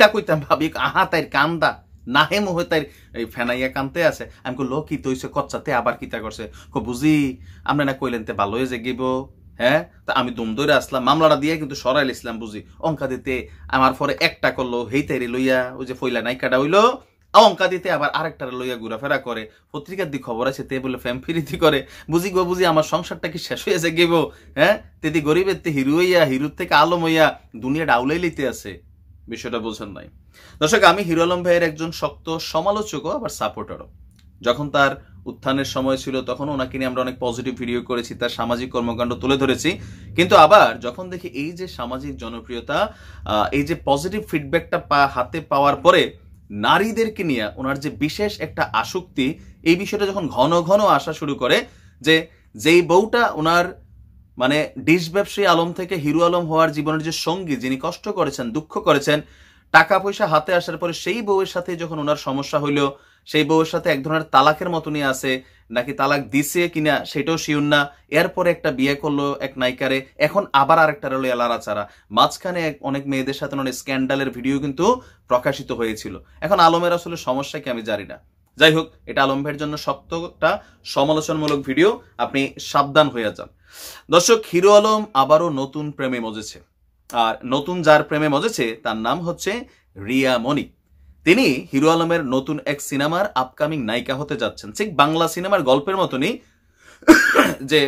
তা করতাম ভাবি আহা তাই কান্দা নাহে মোহে তাই এই ফেনাইয়া কানতে আছে আমি কো কি তৈছে কচ্চাতে আবার কিতা করছে কো বুঝি আমরা না কইলেন তে ভালো হয়ে জেগিব হ্যাঁ তা আমি দুম ধরে আসলাম মামলাটা দিয়ে কিন্তু সরাই ইসলাম বুঝি অঙ্কা দিতে আমার পরে একটা করলো হেই তাইরে লইয়া ওই যে ফইলা নাই কাটা হইলো অঙ্কা দিতে আবার আরেকটা লইয়া ঘোরাফেরা করে পত্রিকার দিক খবর আছে তে বলে ফ্যাম ফিরিতি করে বুঝি গো বুঝি আমার সংসারটা কি শেষ হয়েছে গেব হ্যাঁ তেদি গরিবের তে হিরু হইয়া হিরুর থেকে আলম হইয়া দুনিয়াটা আউলাই লইতে আছে বিষয়টা বোঝেন নাই দর্শক আমি হিরো আলম ভাইয়ের একজন শক্ত সমালোচক আবার সাপোর্টারও যখন তার উত্থানের সময় ছিল তখন ওনাকে নিয়ে আমরা অনেক পজিটিভ ভিডিও করেছি তার সামাজিক কর্মকাণ্ড তুলে ধরেছি কিন্তু আবার যখন দেখি এই যে সামাজিক জনপ্রিয়তা এই যে পজিটিভ ফিডব্যাকটা পা হাতে পাওয়ার পরে নারীদেরকে নিয়ে ওনার যে বিশেষ একটা আসক্তি এই বিষয়টা যখন ঘন ঘন আসা শুরু করে যে যেই বউটা ওনার মানে ডিশ ব্যবসায়ী আলম থেকে হিরো আলম হওয়ার জীবনের যে সঙ্গী যিনি কষ্ট করেছেন দুঃখ করেছেন টাকা পয়সা হাতে আসার পরে সেই বউয়ের সাথে যখন ওনার সমস্যা হইল সেই বউয়ের সাথে এক ধরনের তালাকের মতনই আছে নাকি তালাক দিছে কিনা সেটাও শিউন না এরপরে একটা বিয়ে করলো এক নায়িকারে এখন আবার আরেকটা রইল চারা মাঝখানে অনেক মেয়েদের সাথে অনেক স্ক্যান্ডালের ভিডিও কিন্তু প্রকাশিত হয়েছিল এখন আলমের আসলে সমস্যা কি আমি জানি না যাই হোক এটা আলম ভাইয়ের জন্য সপ্তটা সমালোচনামূলক ভিডিও আপনি সাবধান হয়ে যান দর্শক হিরো আলম আবারও নতুন প্রেমে মজেছে আর নতুন যার প্রেমে মজেছে তার নাম হচ্ছে রিয়া মনি তিনি হিরো আলমের নতুন এক সিনেমার আপকামিং নায়িকা হতে যাচ্ছেন ঠিক বাংলা সিনেমার গল্পের মতনই যে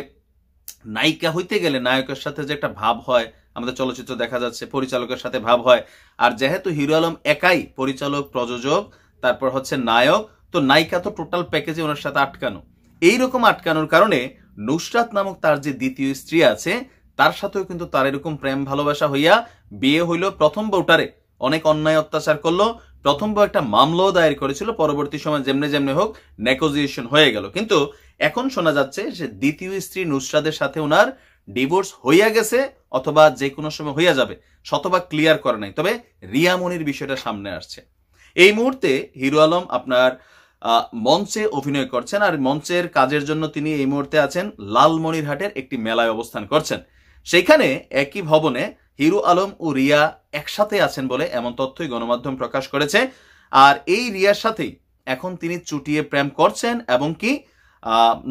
নায়িকা হইতে গেলে নায়কের সাথে যে একটা ভাব হয় আমাদের চলচ্চিত্র দেখা যাচ্ছে পরিচালকের সাথে ভাব হয় আর যেহেতু হিরো আলম একাই পরিচালক প্রযোজক তারপর হচ্ছে নায়ক তো নায়িকা তো টোটাল প্যাকেজে ওনার সাথে আটকানো এইরকম আটকানোর কারণে নুসরাত নামক তার যে দ্বিতীয় স্ত্রী আছে তার সাথেও কিন্তু তার এরকম প্রেম ভালোবাসা হইয়া বিয়ে হইল প্রথম বউটারে অনেক অন্যায় অত্যাচার করলো প্রথম বউ একটা মামলাও দায়ের করেছিল পরবর্তী সময় যেমনে যেমনে হোক নেকোজিয়েশন হয়ে গেল কিন্তু এখন শোনা যাচ্ছে যে দ্বিতীয় স্ত্রী নুসরাদের সাথে ওনার ডিভোর্স হইয়া গেছে অথবা যে কোনো সময় হইয়া যাবে শতভাগ ক্লিয়ার করে নাই তবে রিয়ামনির বিষয়টা সামনে আসছে এই মুহূর্তে হিরো আলম আপনার মঞ্চে অভিনয় করছেন আর মঞ্চের কাজের জন্য তিনি এই মুহূর্তে আছেন লালমনিরহাটের একটি মেলায় অবস্থান করছেন সেইখানে একই ভবনে হিরু আলম ও রিয়া একসাথে আছেন বলে এমন তথ্যই গণমাধ্যম প্রকাশ করেছে আর এই রিয়ার সাথেই এখন তিনি চুটিয়ে প্রেম করছেন এবং কি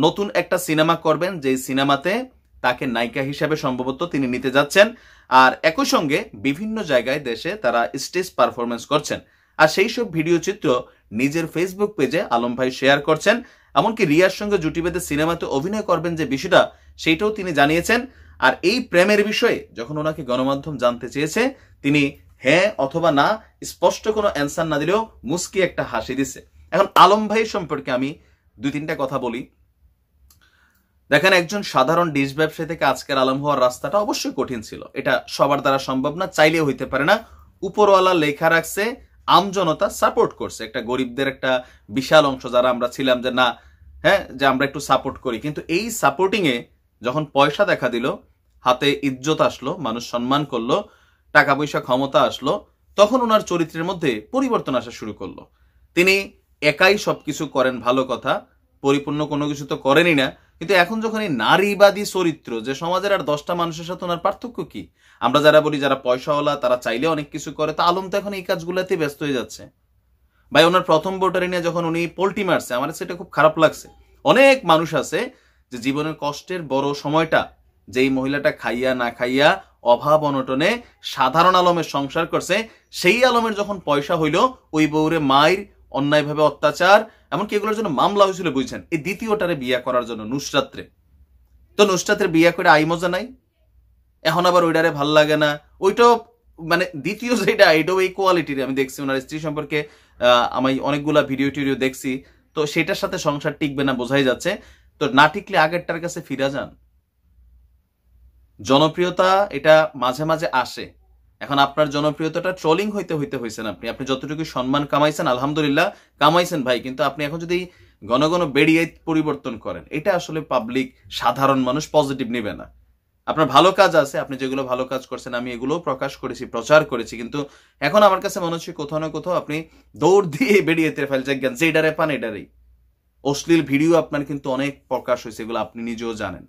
নতুন একটা সিনেমা করবেন যে সিনেমাতে তাকে নায়িকা হিসাবে সম্ভবত তিনি নিতে যাচ্ছেন আর একই সঙ্গে বিভিন্ন জায়গায় দেশে তারা স্টেজ পারফরমেন্স করছেন আর সেই সব ভিডিও চিত্র নিজের ফেসবুক পেজে আলম ভাই শেয়ার করছেন এমনকি রিয়ার সঙ্গে জুটি বেঁধে সিনেমাতে অভিনয় করবেন যে বিষয়টা সেইটাও তিনি জানিয়েছেন আর এই প্রেমের বিষয়ে যখন ওনাকে গণমাধ্যম জানতে চেয়েছে তিনি হ্যাঁ অথবা না স্পষ্ট কোনো অ্যান্সার না দিলেও মুস্কি একটা হাসি দিছে এখন আলম ভাই সম্পর্কে আমি দুই তিনটা কথা বলি দেখেন একজন সাধারণ ডিশ ব্যবসায়ী থেকে আজকের আলম হওয়ার রাস্তাটা অবশ্যই কঠিন ছিল এটা সবার দ্বারা সম্ভব না চাইলেও হইতে পারে না উপরওয়ালা লেখা রাখছে আমজনতা সাপোর্ট করছে একটা গরিবদের একটা বিশাল অংশ যারা আমরা ছিলাম যে না হ্যাঁ যে আমরা একটু সাপোর্ট করি কিন্তু এই সাপোর্টিংয়ে যখন পয়সা দেখা দিল হাতে ইজ্জত আসলো মানুষ সম্মান করলো টাকা পয়সা ক্ষমতা আসলো তখন ওনার চরিত্রের মধ্যে পরিবর্তন আসা শুরু করলো তিনি একাই সবকিছু করেন ভালো কথা পরিপূর্ণ কোনো কিছু তো করেনই না কিন্তু এখন যখন এই নারীবাদী চরিত্র যে সমাজের আর দশটা মানুষের সাথে ওনার পার্থক্য কি আমরা যারা বলি যারা পয়সাওয়ালা তারা চাইলে অনেক কিছু করে তা আলম তো এখন এই কাজগুলোতে ব্যস্ত হয়ে যাচ্ছে ভাই ওনার প্রথম ভোটারি নিয়ে যখন উনি পোল্টি মারছে আমার সেটা খুব খারাপ লাগছে অনেক মানুষ আছে যে জীবনের কষ্টের বড় সময়টা যেই মহিলাটা খাইয়া না খাইয়া অভাব অনটনে সাধারণ আলমের সংসার করছে সেই আলমের যখন পয়সা হইল ওই বউরে মায়ের অন্যায়ভাবে অত্যাচার এমনকি এগুলোর জন্য মামলা হয়েছিল বুঝছেন এই দ্বিতীয়টারে বিয়া করার জন্য নুসরাত্রে তো নুসরাতের বিয়া করে আই মজা নাই এখন আবার ওইটারে ভাল লাগে না ওইটাও মানে দ্বিতীয় যেটা আইডো এই কোয়ালিটির আমি দেখছি ওনার স্ত্রী সম্পর্কে আমি অনেকগুলা ভিডিও টিডিও দেখছি তো সেটার সাথে সংসার টিকবে না বোঝাই যাচ্ছে তো না টিকলে আগেরটার কাছে ফিরা যান জনপ্রিয়তা এটা মাঝে মাঝে আসে এখন আপনার জনপ্রিয়তাটা ট্রলিং হইতে হইতে হয়েছেন আপনি আপনি যতটুকু সম্মান কামাইছেন আলহামদুলিল্লাহ কামাইছেন ভাই কিন্তু আপনি এখন যদি ঘন ঘন বেরিয়ে পরিবর্তন করেন এটা আসলে পাবলিক সাধারণ মানুষ পজিটিভ নেবে না আপনার ভালো কাজ আছে আপনি যেগুলো ভালো কাজ করছেন আমি এগুলো প্রকাশ করেছি প্রচার করেছি কিন্তু এখন আমার কাছে মনে হচ্ছে কোথাও না কোথাও আপনি দৌড় দিয়ে বেরিয়ে ফেলছে জ্ঞান যে এটারে পান এটারেই অশ্লীল ভিডিও আপনার কিন্তু অনেক প্রকাশ হয়েছে এগুলো আপনি নিজেও জানেন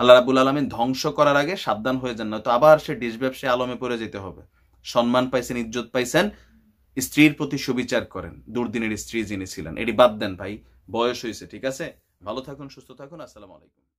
আল্লাহ রাবুল আলমিন ধ্বংস করার আগে সাবধান হয়ে যান না তো আবার সে ডিস ব্যবসায় আলমে পড়ে যেতে হবে সম্মান পাইছেন ইজ্জত পাইছেন স্ত্রীর প্রতি সুবিচার করেন দুর্দিনের স্ত্রী যিনি ছিলেন এটি বাদ দেন ভাই বয়স হয়েছে ঠিক আছে ভালো থাকুন সুস্থ থাকুন আসসালামু আলাইকুম